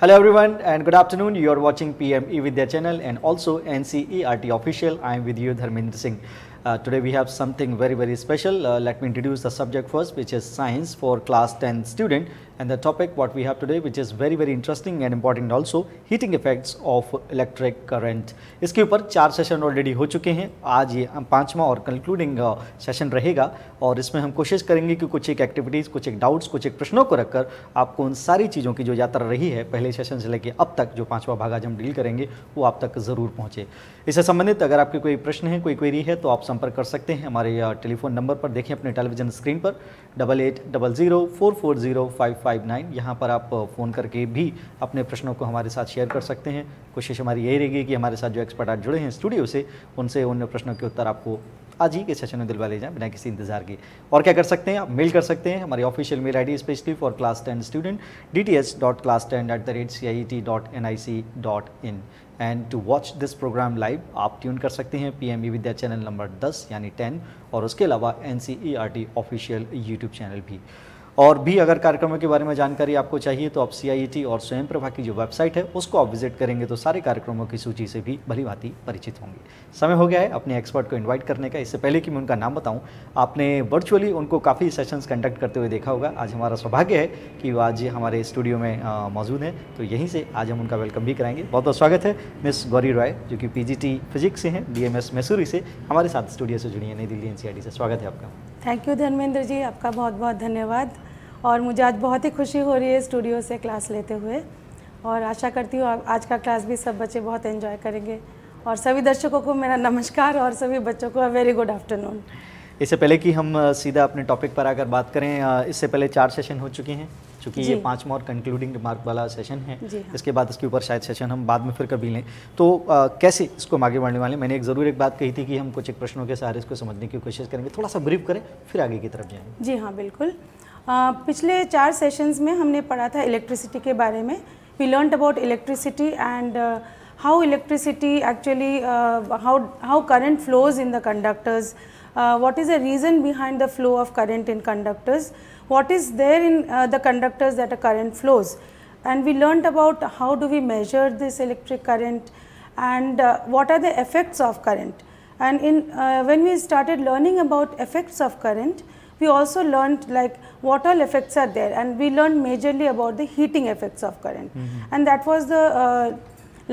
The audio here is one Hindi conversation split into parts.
Hello everyone and good afternoon. You are watching PM eVidya channel and also NCERT official. I am with you Dharminder Singh. Uh, today we have something very very special. Uh, let me introduce the subject first which is science for class 10 student and the topic what we have today which is very very interesting and important also heating effects of electric current इसके ऊपर चार सेशन ऑलरेडी हो चुके हैं आज ये हम पांचवा और कंक्लूडिंग सेशन uh, रहेगा और इसमें हम कोशिश करेंगे कि कुछ एक एक्टिविटीज़ कुछ एक डाउट्स कुछ एक प्रश्नों को रखकर आपको उन सारी चीज़ों की जो यात्रा रही है पहले सेशन से लेकर अब तक जो पाँचवा भाग आज हम डील करेंगे वो आप तक ज़रूर पहुँचे इससे संबंधित अगर आपके कोई प्रश्न है कोई क्वेरी है तो आप संपर्क कर सकते हैं हमारे टेलीफोन uh, नंबर पर देखें अपने टेलीविजन स्क्रीन पर double eight double zero four four zero five five nine यहाँ पर आप फ़ोन करके भी अपने प्रश्नों को हमारे साथ शेयर कर सकते हैं कोशिश हमारी यही रहेगी कि हमारे साथ जो एक्सपर्ट आज जुड़े हैं स्टूडियो से उनसे उन प्रश्नों के उत्तर आपको आज ही के सेशन में दिलवा ले जाएं बिना किसी इंतजार के और क्या कर सकते हैं आप मेल कर सकते हैं हमारी official mail I D specially for class ten student D T H dot class ten at the rate C I T dot N I C dot in and to watch this programme live आप ट्यून कर सकते हैं P M E Vidya channel number दस यानी टेन और उसके अलावा N C E R T official YouTube channel भी और भी अगर कार्यक्रमों के बारे में जानकारी आपको चाहिए तो आप सी e और स्वयं प्रभा की जो वेबसाइट है उसको आप विजिट करेंगे तो सारे कार्यक्रमों की सूची से भी भली भांति परिचित होंगे समय हो गया है अपने एक्सपर्ट को इन्वाइट करने का इससे पहले कि मैं उनका नाम बताऊं आपने वर्चुअली उनको काफ़ी सेशंस कंडक्ट करते हुए देखा होगा आज हमारा सौभाग्य है कि वो आज हमारे स्टूडियो में मौजूद हैं तो यहीं से आज हम उनका वेलकम भी कराएंगे बहुत बहुत स्वागत है मिस गौरी रॉय जो कि पी फिजिक्स से हैं बीएमएस मैसूरी से हमारे साथ स्टूडियो से जुड़ी हैं नई दिल्ली एन e से स्वागत है आपका थैंक यू धर्मेंद्र जी आपका बहुत बहुत धन्यवाद और मुझे आज बहुत ही खुशी हो रही है स्टूडियो से क्लास लेते हुए और आशा करती हूँ आज का क्लास भी सब बच्चे बहुत एंजॉय करेंगे और सभी दर्शकों को मेरा नमस्कार और सभी बच्चों को वेरी गुड आफ्टरनून इससे पहले कि हम सीधा अपने टॉपिक पर आकर बात करें इससे पहले चार सेशन हो चुके हैं चूँकि ये पाँचवा और कंक्लूडिंग रिमार्क वाला सेशन है हाँ। इसके बाद इसके ऊपर शायद सेशन हम बाद में फिर कभी लें तो आ, कैसे इसको हम आगे बढ़ने वाले मैंने एक ज़रूर एक बात कही थी कि हम कुछ एक प्रश्नों के सहारे इसको समझने की कोशिश करेंगे थोड़ा सा ब्रीफ करें फिर आगे की तरफ जाएंगे जी हाँ बिल्कुल पिछले चार सेशंस में हमने पढ़ा था इलेक्ट्रिसिटी के बारे में we learn about electricity and how electricity actually how how how current flows in the conductors uh, what is the reason behind the flow of current in conductors what is there in uh, the conductors that a current flows and we learned about how do we measure this electric current and uh, what are the effects of current. And in uh, when we started learning about effects of current, we also learned like what all effects are there and we learned majorly about the heating effects of current. Mm -hmm. And that was the,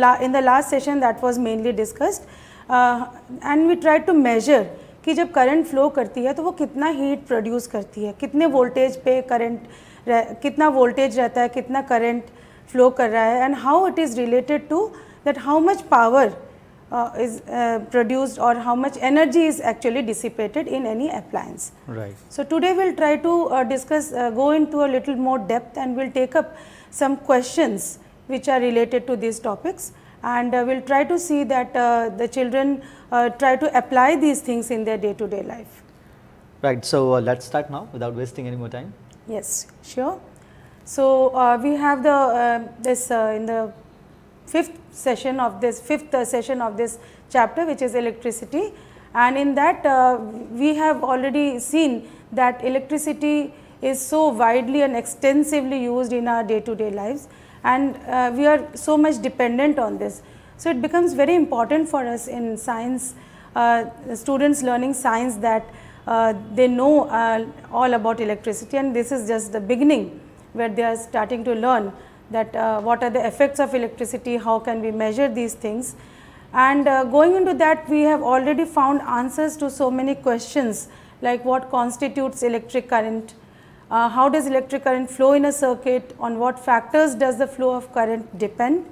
uh, in the last session that was mainly discussed uh, and we tried to measure कि जब करंट फ्लो करती है तो वो कितना हीट प्रोड्यूस करती है कितने वोल्टेज पे करंट कितना वोल्टेज रहता है कितना करंट फ्लो कर रहा है and how it is related to that how much power is produced और how much energy is actually dissipated in any appliance so today will try to discuss go into a little more depth and will take up some question which are related to this topics and will try to see that the children uh, try to apply these things in their day-to-day life. Right. So uh, let's start now without wasting any more time. Yes, sure. So uh, we have the uh, this uh, in the fifth session of this fifth uh, session of this chapter, which is electricity, and in that we have already seen that electricity is so widely and extensively used in our day-to-day -day lives, and we are so much dependent on this. So it becomes very important for us in science, uh, students learning science that uh, they know uh, all about electricity and this is just the beginning where they are starting to learn that uh, what are the effects of electricity, how can we measure these things. And uh, going into that we have already found answers to so many questions like what constitutes electric current, uh, how does electric current flow in a circuit, on what factors does the flow of current depend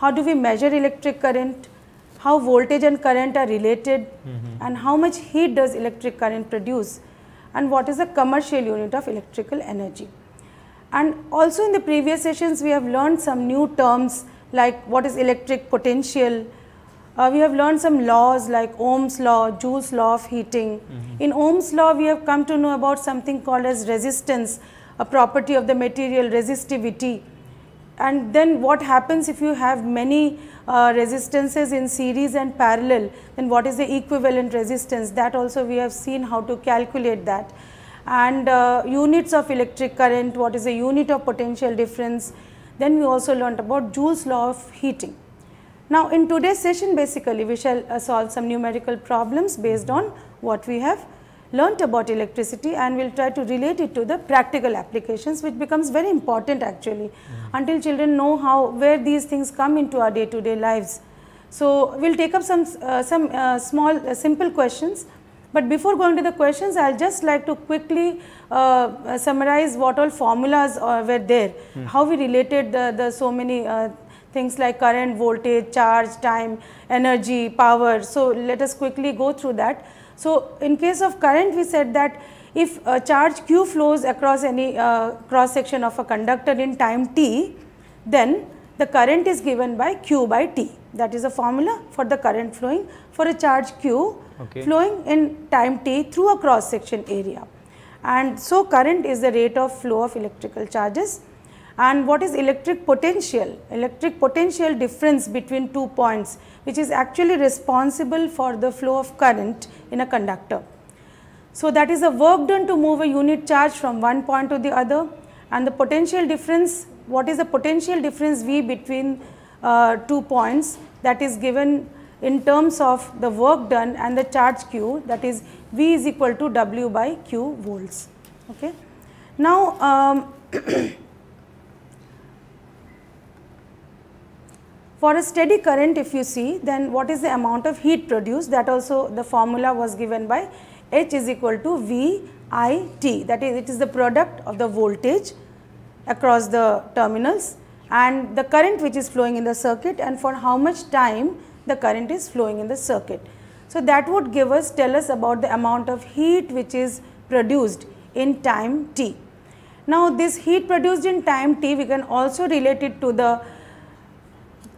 how do we measure electric current, how voltage and current are related mm -hmm. and how much heat does electric current produce and what is the commercial unit of electrical energy. And also in the previous sessions we have learned some new terms like what is electric potential, uh, we have learned some laws like Ohm's law, Joule's law of heating. Mm -hmm. In Ohm's law we have come to know about something called as resistance, a property of the material resistivity and then what happens if you have many uh, resistances in series and parallel then what is the equivalent resistance that also we have seen how to calculate that and uh, units of electric current what is the unit of potential difference then we also learnt about Joule's law of heating. Now in today's session basically we shall uh, solve some numerical problems based on what we have learnt about electricity and we'll try to relate it to the practical applications which becomes very important actually mm. until children know how where these things come into our day to day lives. So, we'll take up some, uh, some uh, small uh, simple questions but before going to the questions, I will just like to quickly uh, summarize what all formulas uh, were there, hmm. how we related the, the so many uh, things like current, voltage, charge, time, energy, power. So, let us quickly go through that. So, in case of current we said that if a charge q flows across any uh, cross section of a conductor in time t, then the current is given by q by t that is a formula for the current flowing for a charge q okay. flowing in time t through a cross section area. And so, current is the rate of flow of electrical charges and what is electric potential electric potential difference between two points which is actually responsible for the flow of current in a conductor so that is the work done to move a unit charge from one point to the other and the potential difference what is the potential difference v between uh, two points that is given in terms of the work done and the charge q that is v is equal to w by q volts okay now um, For a steady current if you see then what is the amount of heat produced that also the formula was given by H is equal to V I T that is it is the product of the voltage across the terminals and the current which is flowing in the circuit and for how much time the current is flowing in the circuit. So, that would give us tell us about the amount of heat which is produced in time t. Now, this heat produced in time t we can also relate it to the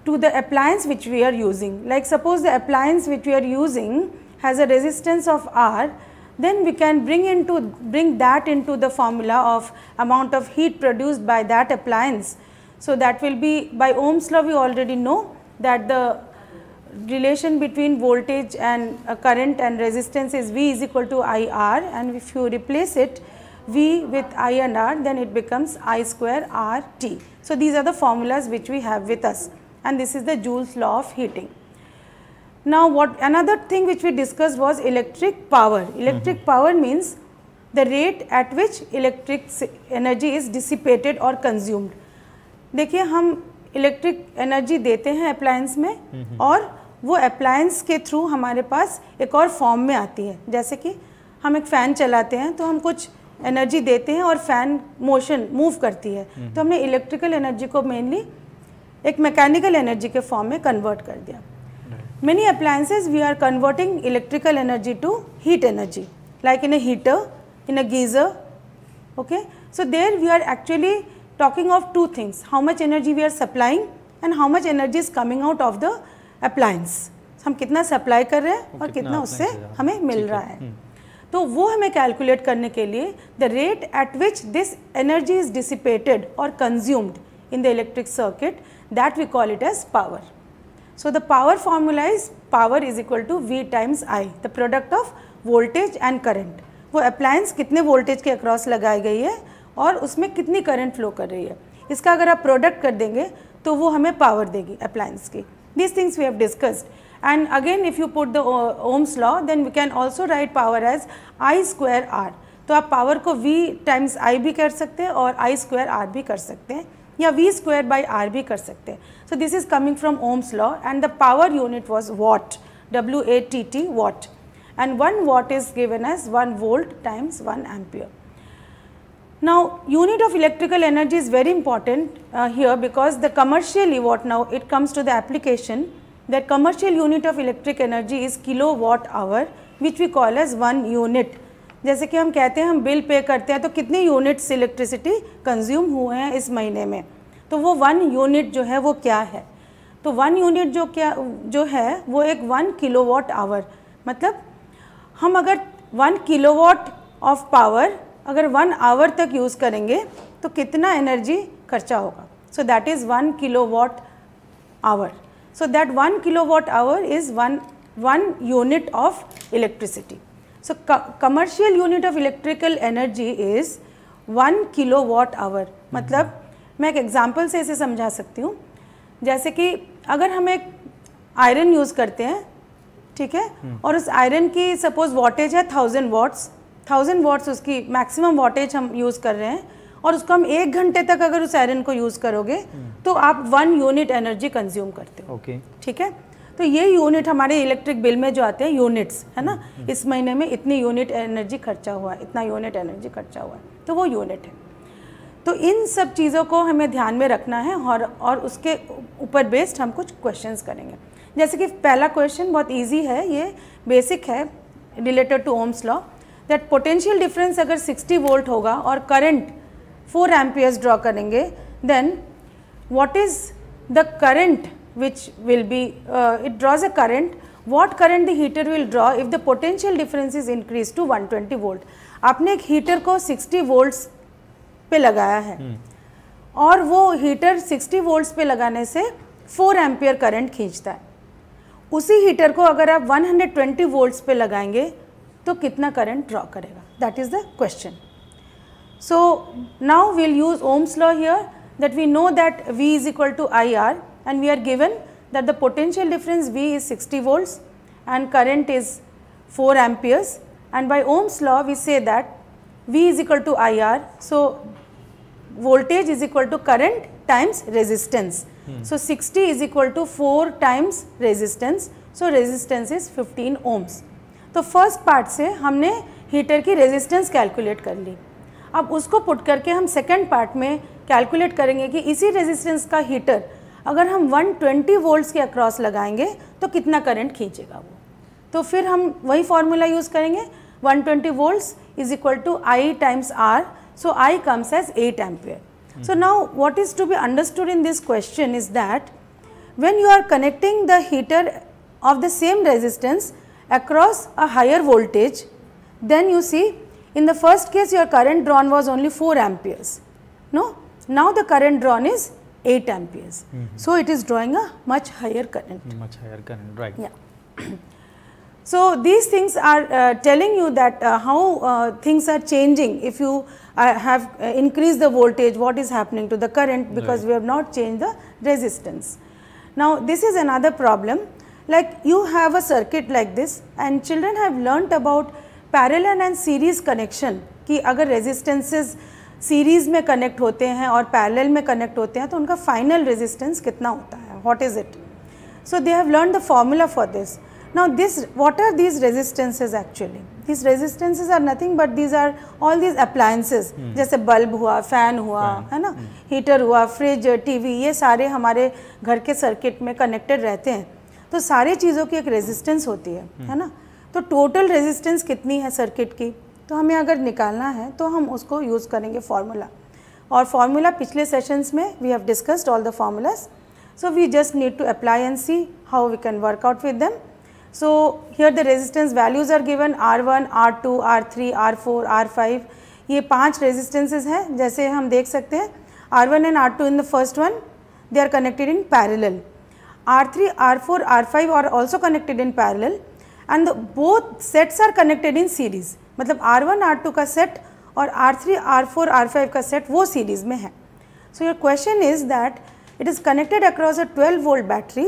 to the appliance which we are using. Like suppose the appliance which we are using has a resistance of R, then we can bring into bring that into the formula of amount of heat produced by that appliance. So, that will be by Ohm's law we already know that the relation between voltage and uh, current and resistance is V is equal to I R and if you replace it V with I and R then it becomes I square R T. So, these are the formulas which we have with us. and this is the Joule's law of heating. Now what another thing which we discussed was electric power. Electric mm -hmm. power means the rate at which electric energy is dissipated or consumed. dekhiye hum electric energy देते हैं अप्लायंस में mm -hmm. और वो अप्लायंस के थ्रू हमारे पास एक और फॉर्म में आती है जैसे कि हम एक फ़ैन चलाते हैं तो हम कुछ एनर्जी देते हैं और फ़ैन मोशन मूव करती है तो हमने इलेक्ट्रिकल एनर्जी को मेनली एक मैकेनिकल एनर्जी के फॉर्म में कन्वर्ट कर दिया many appliances we are converting electrical energy to heat energy like in a heater in a geyser okay so there we are actually talking of two things how much energy we are supplying and how much energy is coming out of the appliance हम कितना सप्लाई कर रहे हैं और, और कितना, कितना उससे हमें मिल रहा है हम्म। तो वो हमें कैलकुलेट करने के लिए the rate at which this energy is dissipated और consumed in the electric circuit that we call it as power. So the power formula is power is equal to V times I, the product of voltage and current. वो अप्लायंस कितने वोल्टेज के अक्रॉस लगाई गई है और उसमें कितनी करंट फ्लो कर रही है इसका अगर आप प्रोडक्ट कर देंगे तो वो हमें पावर देगी अप्लायंस की these things we have discussed and again if you put the ohms law then we can also write power as i square r तो आप पावर को v टाइम्स i भी कर सकते हैं और i स्क्वायर r भी कर सकते हैं या वी स्क्वायर बाई आर भी कर सकते हैं so this is coming from Ohm's law and the power unit was watt W A T T watt and 1 watt is given as 1 volt times 1 ampere. Now, unit of electrical energy is very important uh, here because the commercially what now it comes to the application that commercial unit of electric energy is kilowatt hour which we call as 1 unit जैसे कि हम कहते हैं हम बिल पे करते हैं तो कितने यूनिट्स इलेक्ट्रिसिटी कंज्यूम हुए हैं इस महीने में तो वो वन यूनिट जो है वो क्या है तो वन यूनिट जो क्या जो है वो एक वन किलोवाट आवर मतलब हम अगर वन किलोवाट ऑफ पावर अगर वन आवर तक यूज़ करेंगे तो कितना एनर्जी खर्चा होगा so that is one watt hour that one kilo watt hour is one one unit of electricity so commercial unit of electrical energy is one kilo watt hour मतलब मैं एक एग्जाम्पल से इसे समझा सकती हूँ जैसे कि अगर हम एक आयरन यूज़ करते हैं ठीक है हम्म। और उस आयरन की सपोज वॉटेज है थाउजेंड वाट्स थाउजेंड वाट्स उसकी मैक्सिमम वॉटेज हम यूज़ कर रहे हैं और उसको हम एक घंटे तक अगर उस आयरन को यूज़ करोगे हम्म। तो आप वन यूनिट एनर्जी कंज्यूम करते हो ओके ठीक है तो ये यूनिट हमारे इलेक्ट्रिक बिल में जो आते हैं यूनिट्स है ना हम्म, इस महीने में इतनी यूनिट एनर्जी खर्चा हुआ है इतना यूनिट एनर्जी खर्चा हुआ है तो वो यूनिट है तो इन सब चीज़ों को हमें ध्यान में रखना है और और उसके ऊपर बेस्ड हम कुछ क्वेश्चन करेंगे जैसे कि पहला क्वेश्चन बहुत ईजी है ये बेसिक है related to Ohm's law that potential difference अगर 60 वोल्ट होगा और करंट 4 एम्पियर्स ड्रॉ करेंगे then what is the current which will be, uh, it draws a current. What current the heater will draw if the potential difference is increased to 120 volt. आपने एक हीटर को 60 वोल्ट्स पे लगाया है और वो हीटर 60 वोल्ट्स पे लगाने से 4 एम्पियर करंट खींचता है उसी हीटर को अगर आप 120 वोल्ट्स पे लगाएंगे तो कितना करंट ड्रॉ करेगा that is the question So now we'll use Ohm's law here that we know that V is equal to IR and we are given that the potential difference V is 60 volts and current is 4 amperes and by Ohm's law we say that V is equal to IR. So, voltage is equal to current times resistance. Hmm. So, 60 is equal to 4 times resistance. So, resistance is 15 ohms. तो फर्स्ट पार्ट से हमने हीटर की रेजिस्टेंस कैलकुलेट कर ली अब उसको पुट करके हम सेकंड पार्ट में कैलकुलेट करेंगे कि इसी रेजिस्टेंस का हीटर अगर हम 120 ट्वेंटी वोल्ट्स के अक्रॉस लगाएंगे तो कितना करंट खींचेगा वो तो फिर हम वही फार्मूला यूज़ करेंगे 120 twenty volts is equal to I times R so I comes as eight ampere so now what is to be understood in this question is that when you are connecting the heater of the same resistance across a higher voltage then you see in the first case your current drawn was only four amperes no now the current drawn is 8 amperes. Mm -hmm. So, it is drawing a much higher current. Much higher current, right. Yeah. so, these things are uh, telling you that uh, how uh, things are changing if you uh, have uh, increased the voltage, what is happening to the current because right. we have not changed the resistance. Now, this is another problem like you have a circuit like this and children have learnt about parallel and series connection ki agar resistances series में कनेक्ट होते हैं और पैरेलल में कनेक्ट होते हैं तो उनका फाइनल रेजिस्टेंस कितना होता है what is it so they learn the the for this now this this are this these resistances actually this resistances are nothing but these are all these appliances hmm. जैसे बल्ब हुआ फैन हुआ है ना हीटर hmm. हुआ फ्रिज टीवी ये सारे हमारे घर के सर्किट में कनेक्टेड रहते हैं तो सारी चीज़ों की एक रेजिस्टेंस होती है hmm. है ना तो टोटल रेजिस्टेंस कितनी है सर्किट की तो हमें अगर निकालना है तो हम उसको यूज़ करेंगे फार्मूला और फार्मूला पिछले सेशंस में we have discussed all the formulas so we just need to apply and see how we can work out with them so here the resistance values are given R one R two R three R four R five ये पाँच रेजिस्टेंसेज हैं जैसे हम देख सकते हैं R one and R two in the first one they are connected in parallel R three R four R five R also connected in parallel and both sets are connected in series मतलब आर वन आर टू का सेट और R3, R4, R5 का सेट वो सीरीज़ में है So your question is that it is connected across a 12 volt battery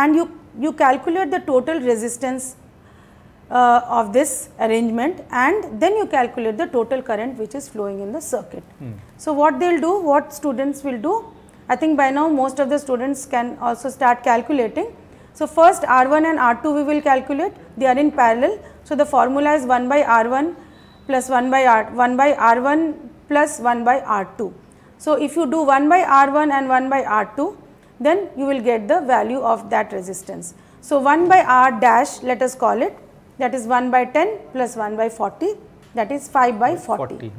and you you calculate the total resistance uh, of this arrangement and then you calculate the total current which is flowing in the circuit. Hmm. So, what they will do, what students will do? I think by now most of the students can also start calculating. So, first R1 and R2 we will calculate, they are in parallel. So the formula is one by R one plus one by R one by R one plus one by R two so if you do one by R one and one by R two then you will get the value of that resistance so one by R dash let is call it that is one by ten plus one by forty that is five by forty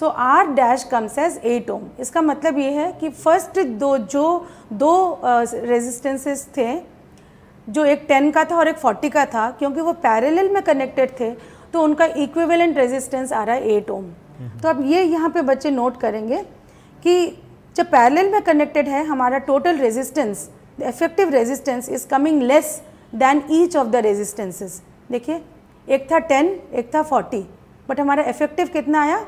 so R dash comes as eight ohm इसका मतलब ये है कि फर्स्ट दो जो दो रेजिस्टेंसेस uh, थे जो एक टेन का था और एक फोर्टी का था क्योंकि वो पैरेलल में कनेक्टेड थे तो उनका इक्विवेलेंट रेजिस्टेंस आ रहा है एट ओम तो अब ये यहाँ पे बच्चे नोट करेंगे कि जब पैरेलल में कनेक्टेड है हमारा total resistance the effective resistance is coming less than each of the resistances देखिए एक था टेन एक था फोर्टी बट हमारा इफेक्टिव कितना आया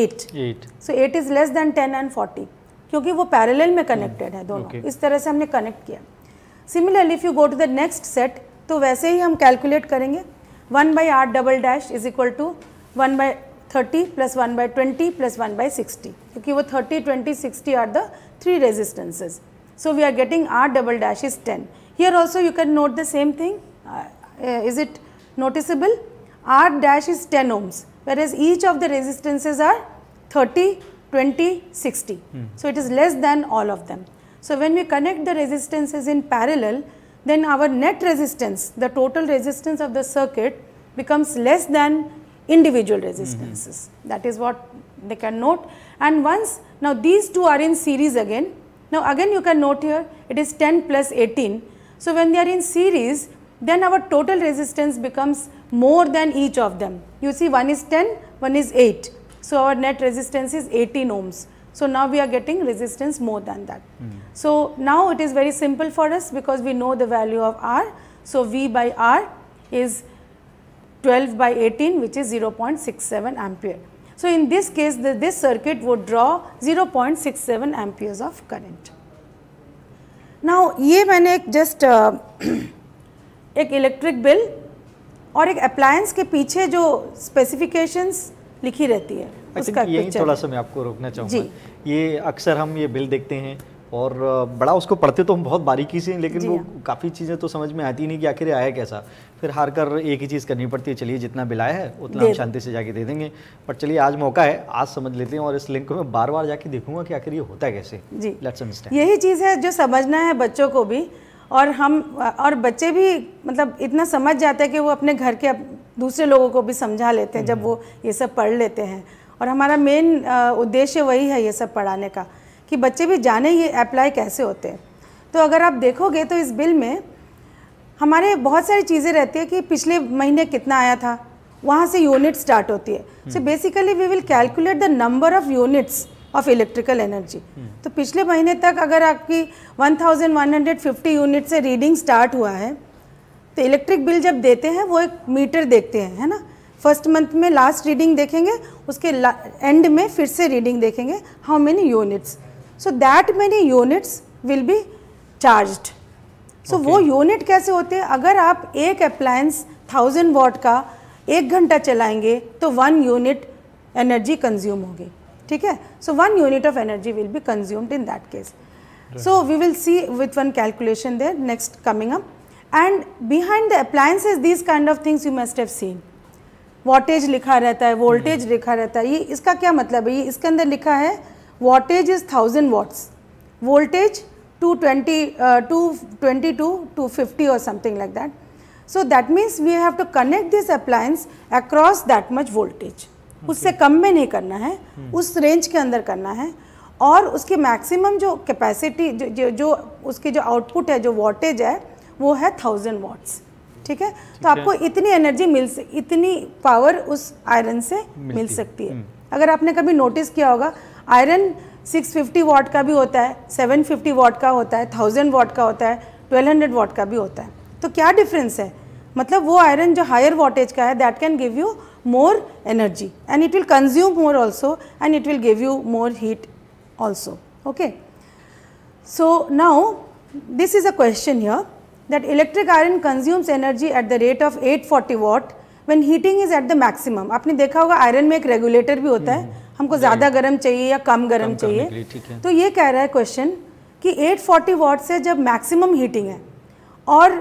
eight eight so eight is less than ten and forty क्योंकि वो पैरेलल में कनेक्टेड है hmm. दोनों okay. इस तरह से हमने कनेक्ट किया if you go to the next set, तो वैसे ही हम calculate करेंगे 1 by R double dash is equal to 1 by 30 plus 1 by 20 plus 1 by 60. क्योंकि वो 30, 20, 60 are the three resistances. so we are getting r double dash is 10. Here also you can note the same thing, uh, uh, is it noticeable? r dash is 10 ohms whereas each of the resistances are 30, 20, 60. Hmm. So it is less than all of them. So, when we connect the resistances in parallel, then our net resistance, the total resistance of the circuit becomes less than individual resistances. Mm -hmm. That is what they can note. And once, now these two are in series again. Now again you can note here, it is 10 plus 18. So when they are in series, then our total resistance becomes more than each of them. You see one is 10, one is 8. So our net resistance is 18 ohms. So now we are getting resistance more than that. Mm. So now it is very simple for us because we know the value of R. So V by R is 12 by 18 which is 0.67 ampere. So in this case the, this circuit would draw 0.67 amperes of current. Now ये मैंने एक just uh, एक इलेक्ट्रिक बिल और एक अप्लायंस के पीछे जो स्पेसिफिकेशंस लिखी रहती है आई थिंक यही थोड़ा सा मैं आपको रोकना चाहूँगा ये अक्सर हम ये बिल देखते हैं और बड़ा उसको पढ़ते तो हम बहुत बारीकी से लेकिन वो हाँ। काफ़ी चीज़ें तो समझ में आती नहीं कि आखिर आया कैसा फिर हार कर एक ही चीज़ करनी पड़ती है चलिए जितना बिल आया है उतना हम शांति से जाके दे देंगे पर चलिए आज मौका है आज समझ लेते हैं और इस लिंक को मैं बार बार जाके देखूंगा कि आखिर ये होता है कैसे जी लेट्स अंडरस्टैंड यही चीज़ है जो समझना है बच्चों को भी और हम और बच्चे भी मतलब इतना समझ जाते हैं कि वो अपने घर के दूसरे लोगों को भी समझा लेते हैं जब हम्म। वो ये सब पढ़ लेते हैं और हमारा मेन उद्देश्य वही है ये सब पढ़ाने का कि बच्चे भी जाने ये अप्लाई कैसे होते हैं तो अगर आप देखोगे तो इस बिल में हमारे बहुत सारी चीज़ें रहती है कि पिछले महीने कितना आया था वहाँ से यूनिट स्टार्ट होती है so basically we will calculate the number of units of electrical energy तो पिछले महीने तक अगर आपकी 1150 यूनिट से रीडिंग स्टार्ट हुआ है तो इलेक्ट्रिक बिल जब देते हैं वो एक मीटर देखते हैं है ना फर्स्ट मंथ में लास्ट रीडिंग देखेंगे उसके एंड में फिर से रीडिंग देखेंगे how many units so that many units will be charged सो वो यूनिट कैसे होते हैं अगर आप एक अप्लायंस थाउजेंड वॉट का एक घंटा चलाएंगे तो वन यूनिट एनर्जी कंज्यूम होगी ठीक है so one unit of energy will be consumed in that case so we will see with one calculation there next coming up and behind the appliances these kind of things you must have seen wattage लिखा रहता है वोल्टेज हम्म। लिखा रहता है ये इसका क्या मतलब है ये इसके अंदर लिखा है wattage is thousand watts voltage two twenty two twenty two two fifty और something like that so that means we have to connect this appliance across that much voltage उससे कम में नहीं करना है हम्म। उस रेंज के अंदर करना है और उसकी मैक्सिमम जो कैपेसिटी जो, जो जो उसकी जो आउटपुट है जो वॉटेज है वो है थाउजेंड वॉट्स ठीक है तो आपको इतनी एनर्जी मिल इतनी पावर उस आयरन से मिल सकती है हम्म। अगर आपने कभी नोटिस किया होगा आयरन 650 वाट का भी होता है 750 वाट का होता है 1000 वाट का होता है 1200 वाट का भी होता है तो क्या डिफरेंस है मतलब वो आयरन जो हायर वॉटेज का है that can give you more energy and it will consume more also and it will give you more heat also okay so now this is a question here that electric iron consumes energy at the rate of 840 watt when heating is at the maximum. आपने देखा होगा आयरन में एक रेगुलेटर भी होता है हम्म। हमको ज़्यादा गर्म चाहिए या कम गर्म चाहिए तो ये कह रहा है क्वेश्चन कि 840 वाट से जब मैक्सिमम हीटिंग है और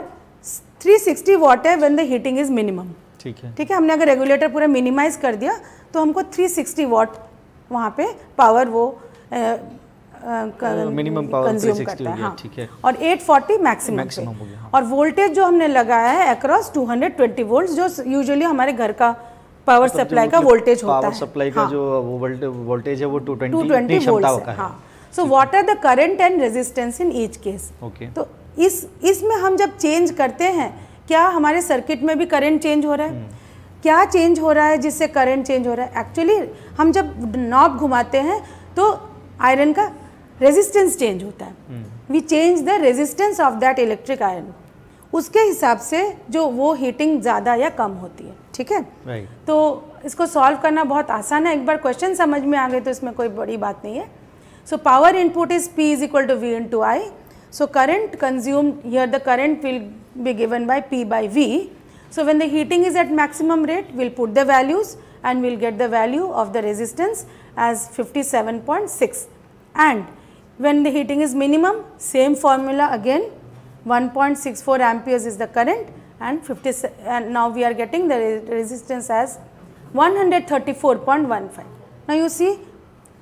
360 वाट है one the heating is minimum ठीक है ठीक है हमने अगर रेगुलेटर पूरा मिनिमाइज कर दिया तो हमको 360 वाट वहाँ पे पावर वो मिनिमम पावर कंज्यूम करता है हाँ। ठीक है और 840 फोर्टी मैक्सिमम और वोल्टेज जो हमने लगाया है अक्रॉस 220 वोल्ट जो यूजुअली हमारे घर का पावर सप्लाई मतलब का मतलब हाँ। वोल्टेज होता है सप्लाई का जो वोल्टेज है वो two twenty so what are the current and resistance in each case okay तो इस इसमें हम जब चेंज करते हैं क्या हमारे सर्किट में भी करंट चेंज हो रहा है हम्म। क्या चेंज हो रहा है जिससे करंट चेंज हो रहा है एक्चुअली हम जब नॉब घुमाते हैं तो आयरन का रेजिस्टेंस चेंज होता है we change the resistance of that electric iron उसके हिसाब से जो वो हीटिंग ज़्यादा या कम होती है ठीक है right. तो इसको सॉल्व करना बहुत आसान है एक बार क्वेश्चन समझ में आ गए तो इसमें कोई बड़ी बात नहीं है so power input is P is equal to V into I so current consume here the current will be given V so when the heating is at maximum rate will put the values and will get the value of the resistance as fifty seven point six and When the heating is minimum, same formula again 1.64 amperes is the current and 50 and now we are getting the resistance as 134.15. Now you see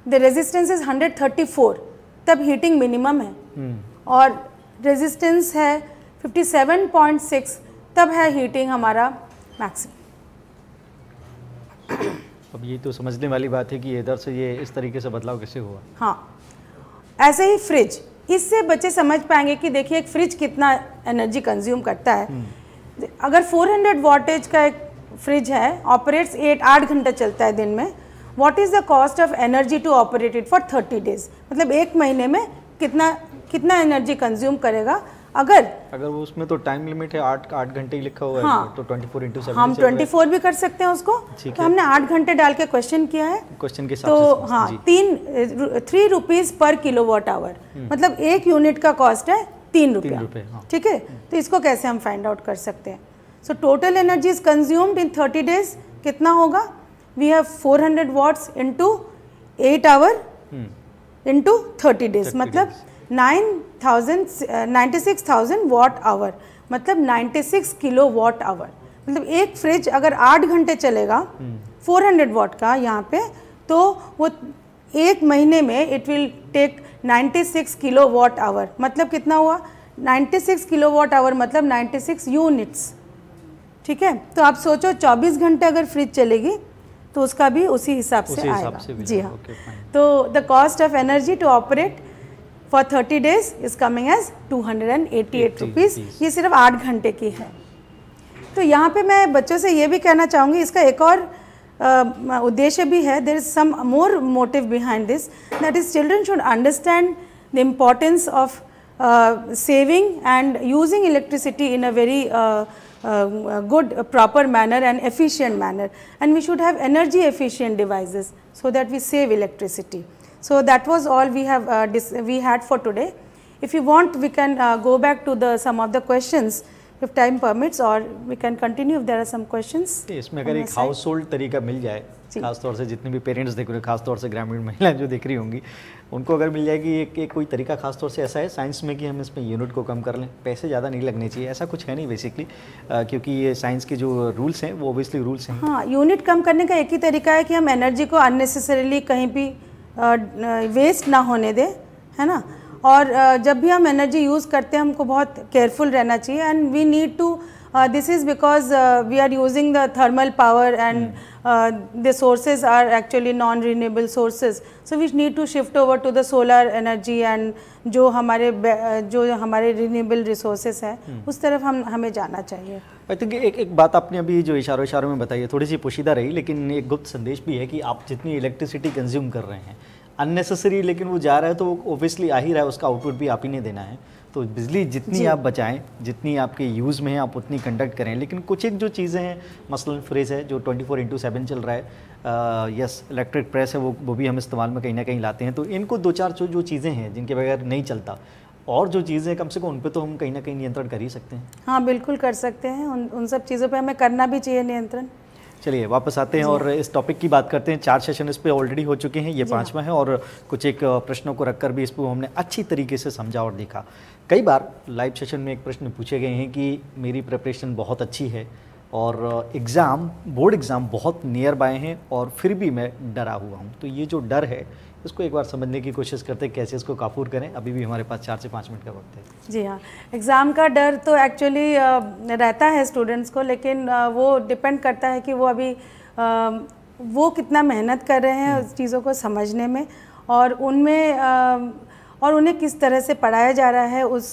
the resistance is 134 तब हीटिंग मिनिमम है hmm. और रेजिस्टेंस है 57.6 tab hai heating hamara maximum अब ये तो समझने वाली बात है कि इधर से ये इस तरीके से बदलाव कैसे हुआ हाँ ऐसे ही फ्रिज इससे बच्चे समझ पाएंगे कि देखिए एक फ्रिज कितना एनर्जी कंज्यूम करता है हम्म। अगर 400 हंड्रेड वॉटेज का एक फ्रिज है ऑपरेट्स एट आठ घंटा चलता है दिन में what is the cost of energy to operate it for thirty days मतलब एक महीने में कितना कितना एनर्जी कंज्यूम करेगा अगर अगर वो उसमें तो टाइम लिमिट है आठ आठ घंटे लिखा हुआ हाँ, तो है तो 24 इंटू सेवन हम 24 भी कर सकते हैं उसको तो हमने आठ घंटे डाल के क्वेश्चन किया है क्वेश्चन के साथ तो हाँ तीन three rupees per kilo watt hour मतलब एक यूनिट का कॉस्ट है तीन रुपया हाँ। ठीक है हम्म। तो इसको कैसे हम फाइंड आउट कर सकते हैं so total energy is consumed in thirty days कितना होगा we have four hundred watts into eight hour into thirty days मतलब nine thousand ninety six thousand watt hour मतलब ninety six kilo watt hour मतलब एक फ्रिज अगर आठ घंटे चलेगा फोर हंड्रेड वाट का यहाँ पे तो वो एक महीने में it will take 96 kilo watt hour मतलब कितना हुआ 96 किलो वाट आवर मतलब 96 यूनिट्स ठीक है तो आप सोचो 24 घंटे अगर फ्रिज चलेगी तो उसका भी उसी हिसाब से उसी आएगा से जी हाँ तो the cost of energy to operate for thirty days is coming as two hundred and eighty eight rupees ये सिर्फ आठ घंटे की है तो यहाँ पे मैं बच्चों से ये भी कहना चाहूँगी इसका एक और उद्देश्य भी है there is some more motive behind this that is children should understand the importance of saving and using electricity in a very uh, uh, good proper manner and efficient manner and we should have energy efficient devices so that we save electricity. So that was all we have uh, we had for today. If you want, we can uh, go back to the some of the questions if time permits, or we can continue if there are some questions. इसमें अगर एक household तरीका मिल जाए, खासतौर से जितने भी पेरेंट्स देख रहे हैं, खासतौर से ग्रामीण महिलाएं जो देख रही होंगी, उनको अगर मिल जाएगी एक एक कोई तरीका खासतौर से ऐसा है साइंस में कि हम इसमें यूनिट को कम कर लें पैसे ज़्यादा नहीं लगने चाहिए ऐसा कुछ है नहीं बेसिकली क्योंकि ये साइंस के जो रूल्स हैं वो ओबियसली रूल्स हैं हाँ यूनिट कम करने का एक ही तरीका है कि हम एनर्जी को अननेसेसरीली कहीं भी वेस्ट ना होने दें है ना और जब भी हम एनर्जी यूज़ करते हैं हमको बहुत केयरफुल रहना चाहिए and we need to this is because we are using the thermal power and uh, the sources are actually non-renewable sources. So we need to shift over to the solar energy and जो हमारे uh, जो हमारे renewable रिसोर्सेज हैं हम्म। उस तरफ हम हमें जाना चाहिए आई थिंक एक एक बात आपने अभी जो इशारों इशारों में बताई है थोड़ी सी पोशीदा रही लेकिन एक गुप्त संदेश भी है कि आप जितनी इलेक्ट्रिसिटी कंज्यूम कर रहे हैं अननेसेसरी लेकिन वो जा रहा है तो वो ओबियसली आ ही रहा है उसका आउटपुट भी आप ही ने देना है तो बिजली जितनी आप बचाएं जितनी आपके यूज़ में है आप उतनी कंडक्ट करें लेकिन कुछ एक जो चीज़ें हैं मसलन फ्रिज है जो 24 फोर इंटू सेवन चल रहा है यस इलेक्ट्रिक प्रेस है वो वो भी हम इस्तेमाल में कहीं ना कहीं लाते हैं तो इनको दो चार जो चीज़ें हैं जिनके बगैर नहीं चलता और जो चीज़ें कम से कम उन पर तो हम कहीं ना कहीं नियंत्रण कर ही सकते हैं हाँ बिल्कुल कर सकते हैं उन उन सब चीज़ों पर हमें करना भी चाहिए नियंत्रण चलिए वापस आते हैं और इस टॉपिक की बात करते हैं चार सेशन इस पर ऑलरेडी हो चुके हैं ये पाँचवा है और कुछ एक प्रश्नों को रखकर भी इसको हमने अच्छी तरीके से समझा और देखा कई बार लाइव सेशन में एक प्रश्न पूछे गए हैं कि मेरी प्रिपरेशन बहुत अच्छी है और एग्ज़ाम बोर्ड एग्ज़ाम बहुत नियर बाय हैं और फिर भी मैं डरा हुआ हूँ तो ये जो डर है इसको एक बार समझने की कोशिश करते हैं कैसे इसको काफूर करें अभी भी हमारे पास चार से पाँच मिनट का वक्त है जी हाँ एग्ज़ाम का डर तो एक्चुअली uh, रहता है स्टूडेंट्स को लेकिन uh, वो डिपेंड करता है कि वो अभी uh, वो कितना मेहनत कर रहे हैं हम्म। उस चीज़ों को समझने में और उनमें और उन्हें किस तरह से पढ़ाया जा रहा है उस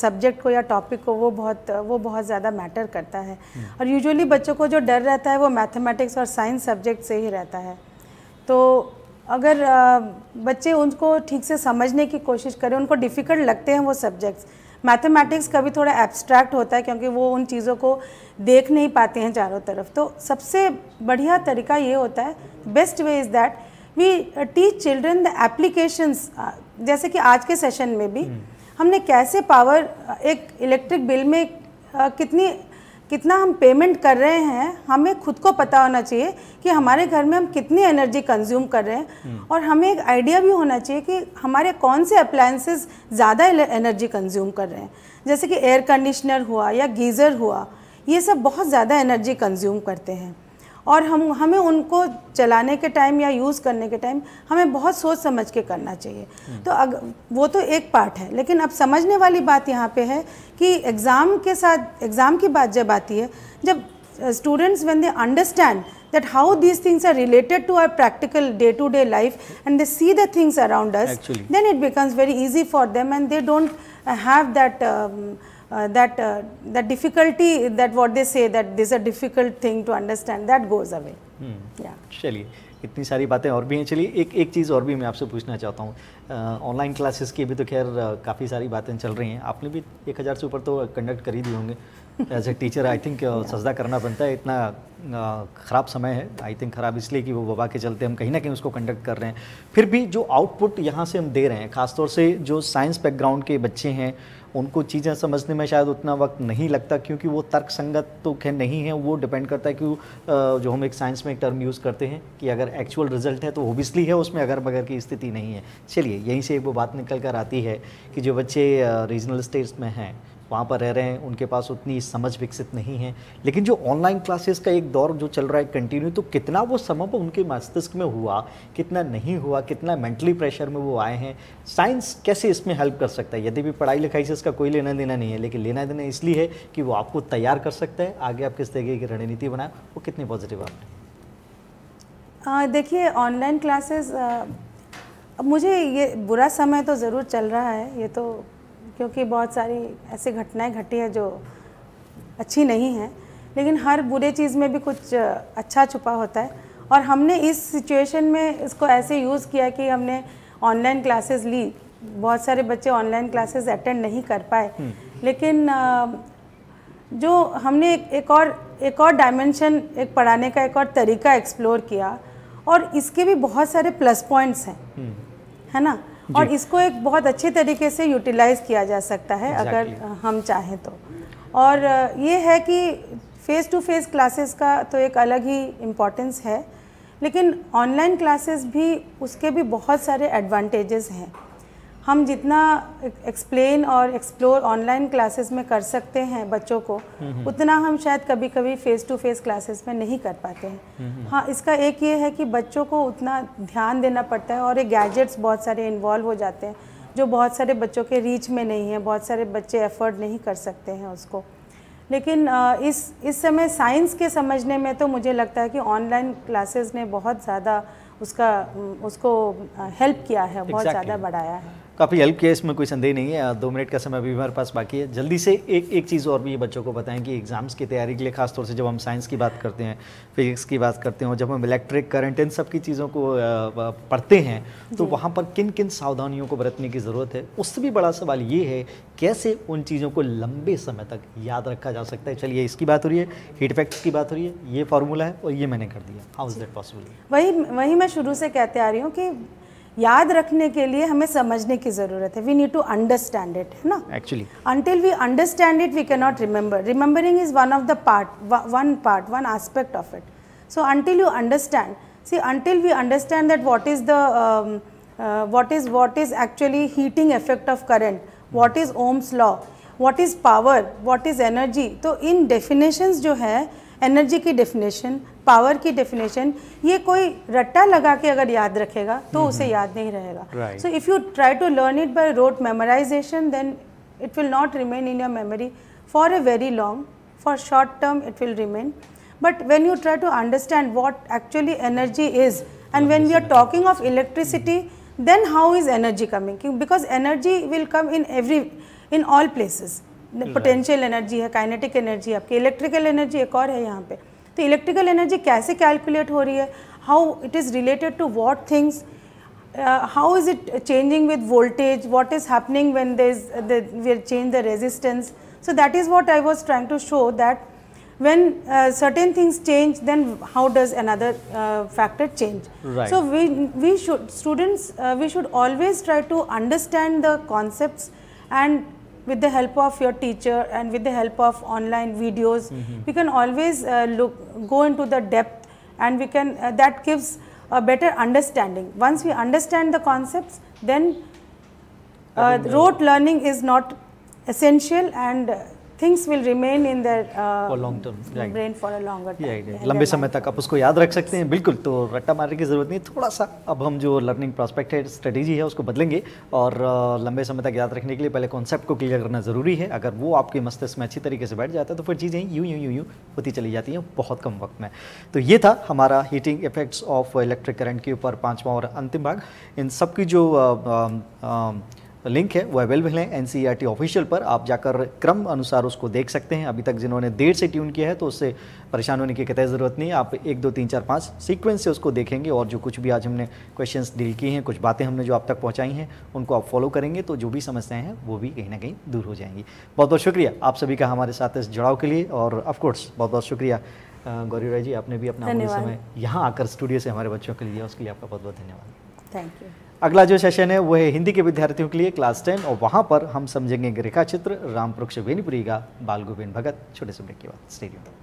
सब्जेक्ट को या टॉपिक को वो बहुत वो बहुत ज़्यादा मैटर करता है हम्म। और यूजुअली बच्चों को जो डर रहता है वो मैथमेटिक्स और साइंस सब्जेक्ट से ही रहता है तो अगर बच्चे उनको ठीक से समझने की कोशिश करें उनको डिफ़िकल्ट लगते हैं वो सब्जेक्ट्स मैथमेटिक्स कभी थोड़ा एब्स्ट्रैक्ट होता है क्योंकि वो उन चीज़ों को देख नहीं पाते हैं चारों तरफ तो सबसे बढ़िया तरीका ये होता है best way is that we teach children the applications जैसे कि आज के सेशन में भी हम्म। हमने कैसे पावर uh, एक इलेक्ट्रिक बिल में uh, कितनी कितना हम पेमेंट कर रहे हैं हमें खुद को पता होना चाहिए कि हमारे घर में हम कितनी एनर्जी कंज्यूम कर रहे हैं हम्म। और हमें एक आइडिया भी होना चाहिए कि हमारे कौन से अप्लायंसेस ज़्यादा एनर्जी कंज्यूम कर रहे हैं जैसे कि एयर कंडीशनर हुआ या गीज़र हुआ ये सब बहुत ज़्यादा एनर्जी कंज्यूम करते हैं और हम हमें उनको चलाने के टाइम या यूज़ करने के टाइम हमें बहुत सोच समझ के करना चाहिए तो अग, वो तो एक पार्ट है लेकिन अब समझने वाली बात यहाँ पे है कि एग्ज़ाम के साथ एग्ज़ाम की बात जब आती है जब students when they understand that how these things are related to are practical day to day life and they see the things around us then it becomes very easy for them and they don't have that uh, that uh, the difficulty that what they say that this is a difficult thing to understand that goes away hmm. yeah चलिए इतनी सारी बातें और भी हैं चलिए एक एक चीज़ और भी मैं आपसे पूछना चाहता हूँ ऑनलाइन क्लासेस की भी तो खैर काफ़ी सारी बातें चल रही हैं आपने भी एक हज़ार से ऊपर तो कंडक्ट कर ही दिए होंगे as a teacher I think सजदा करना बनता है इतना ख़राब समय है आई थिंक ख़राब इसलिए कि वो वबा के चलते हम कहीं ना कहीं उसको कंडक्ट कर रहे हैं फिर भी जो आउटपुट यहाँ से हम दे रहे हैं ख़ासतौर से जो साइंस बैकग्राउंड के बच्चे हैं उनको चीज़ें समझने में शायद उतना वक्त नहीं लगता क्योंकि वो तर्क संगत तो खैर नहीं है वो डिपेंड करता है कि जो हम एक साइंस में एक टर्म यूज़ करते हैं कि अगर एक्चुअल रिजल्ट है तो ओबियसली है उसमें अगर बगर की स्थिति नहीं है चलिए यहीं से एक वो बात निकल कर आती है कि जो बच्चे रीजनल स्टेट्स में हैं वहाँ पर रह रहे हैं उनके पास उतनी समझ विकसित नहीं है लेकिन जो ऑनलाइन क्लासेस का एक दौर जो चल रहा है कंटिन्यू तो कितना वो समप उनके मस्तिष्क में हुआ कितना नहीं हुआ कितना मेंटली प्रेशर में वो आए हैं साइंस कैसे इसमें हेल्प कर सकता है यदि भी पढ़ाई लिखाई से इसका कोई लेना देना नहीं है लेकिन लेना देना इसलिए है कि वो आपको तैयार कर सकता है आगे आप किस तरीके की रणनीति बनाए वो कितनी पॉजिटिव आप देखिए ऑनलाइन क्लासेस मुझे ये बुरा समय तो ज़रूर चल रहा है ये तो क्योंकि बहुत सारी ऐसी घटनाएं घटी है जो अच्छी नहीं हैं लेकिन हर बुरे चीज़ में भी कुछ अच्छा छुपा होता है और हमने इस सिचुएशन में इसको ऐसे यूज़ किया कि हमने ऑनलाइन क्लासेस ली बहुत सारे बच्चे ऑनलाइन क्लासेस अटेंड नहीं कर पाए हम्म। लेकिन जो हमने एक, एक और एक और डायमेंशन एक पढ़ाने का एक और तरीका एक्सप्लोर किया और इसके भी बहुत सारे प्लस पॉइंट्स हैं हम्म। है ना और इसको एक बहुत अच्छे तरीके से यूटिलाइज़ किया जा सकता है exactly. अगर हम चाहें तो और ये है कि फ़ेस टू फेस क्लासेस का तो एक अलग ही इम्पोर्टेंस है लेकिन ऑनलाइन क्लासेस भी उसके भी बहुत सारे एडवांटेजेस हैं हम जितना एक्सप्लेन और एक्सप्लोर ऑनलाइन क्लासेस में कर सकते हैं बच्चों को उतना हम शायद कभी कभी फ़ेस टू फेस क्लासेस में नहीं कर पाते हैं हाँ इसका एक ये है कि बच्चों को उतना ध्यान देना पड़ता है और ये गैजेट्स बहुत सारे इन्वॉल्व हो जाते हैं जो बहुत सारे बच्चों के रीच में नहीं है बहुत सारे बच्चे एफर्ड नहीं कर सकते हैं उसको लेकिन इस इस समय साइंस के समझने में तो मुझे लगता है कि ऑनलाइन क्लासेस ने बहुत ज़्यादा उसका उसको हेल्प किया है बहुत exactly. ज़्यादा बढ़ाया है काफ़ी हेल्प किया इसमें कोई संदेह नहीं है दो मिनट का समय अभी हमारे पास बाकी है जल्दी से एक एक चीज़ और भी बच्चों को बताएं कि एग्ज़ाम्स की तैयारी के लिए खासतौर से जब हम साइंस की बात करते हैं फिजिक्स की बात करते हैं जब हम इलेक्ट्रिक करंट इन सब की चीज़ों को पढ़ते हैं तो वहाँ पर किन किन सावधानियों को बरतने की ज़रूरत है उससे भी बड़ा सवाल ये है कैसे उन चीज़ों को लंबे समय तक याद रखा जा सकता है चलिए इसकी बात हो रही है हीट इफेक्ट्स की बात हो रही है ये फार्मूला है और ये मैंने कर दिया हाउ इज़ दैट पॉसिबल वही वही मैं शुरू से कहते आ रही हूँ कि याद रखने के लिए हमें समझने की जरूरत है we need to understand it है ना actually until we understand it we can not remember remembering is one of the part one part one aspect of it so until you understand see until we understand that what is the what is what is actually heating effect of current what is Ohm's law what is power what is energy तो इन डेफिनेशन जो है एनर्जी की डेफिनेशन पावर की डेफिनेशन ये कोई रट्टा लगा के अगर याद रखेगा तो mm -hmm. उसे हम्म। याद नहीं रहेगा so if you try to learn it by rote memorization then it will not remain in your memory for a very long for short term it will remain but when you try to understand what actually energy is and when you are talking of electricity then how is energy coming because energy will come in every in all places potential energy है काइनेटिक एनर्जी आपकी इलेक्ट्रिकल एनर्जी एक और है यहाँ पर तो इलेक्ट्रिकल एनर्जी कैसे कैलकुलेट हो रही है how it is related to what things how is it changing with voltage what is happening when they is change the resistance so that is what i was trying to show that when uh, certain things change then how does another uh, factor change right. so we we should students uh, we should always try to understand the concepts and with the help of your teacher and with the help of online videos mm -hmm. we can always uh, look go into the depth and we can uh, that gives a better understanding once we understand the concepts then uh, rote learning is not essential and things will remain in there for long term brain for a longer time लंबे समय तक आप उसको याद रख सकते हैं बिल्कुल तो रट्टा मारने की ज़रूरत नहीं थोड़ा सा अब हम जो लर्निंग प्रॉस्पेक्ट है स्ट्रेटेजी है उसको बदलेंगे और uh, लंबे समय तक याद रखने के लिए पहले कॉन्सेप्ट को क्लियर करना ज़रूरी है अगर वो आपके मस्तिष्क में अच्छी तरीके से बैठ जाता है तो फिर चीज़ें यूँ यूँ यूँ यूँ होती चली जाती हैं बहुत कम वक्त में तो ये था हमारा heating effects of electric current के ऊपर पाँचवा और अंतिम भाग इन सब की जो uh, um, um, लिंक है वो अवेलेबल है एन सी ऑफिशियल पर आप जाकर क्रम अनुसार उसको देख सकते हैं अभी तक जिन्होंने देर से ट्यून किया है तो उससे परेशान होने की कतई ज़रूरत नहीं आप एक दो तीन चार पाँच सीक्वेंस से उसको देखेंगे और जो कुछ भी आज हमने क्वेश्चंस डील किए हैं कुछ बातें हमने जो आप तक पहुँचाई हैं उनको आप फॉलो करेंगे तो जो भी समस्याएँ हैं वो भी कहीं ना कहीं दूर हो जाएंगी बहुत बहुत शुक्रिया आप सभी का हमारे साथ इस जुड़ाव के लिए और ऑफकोर्स बहुत बहुत शुक्रिया गौरी राय जी आपने भी अपना समय यहाँ आकर स्टूडियो से हमारे बच्चों के लिए उसके लिए आपका बहुत बहुत धन्यवाद थैंक यू अगला जो सेशन है वो है हिंदी के विद्यार्थियों के लिए क्लास टेन और वहाँ पर हम समझेंगे रेखा चित्र राम पृक्ष वेनीपुरी का बाल गोविंद भगत छोटे से ब्रेक के बाद स्टेडियम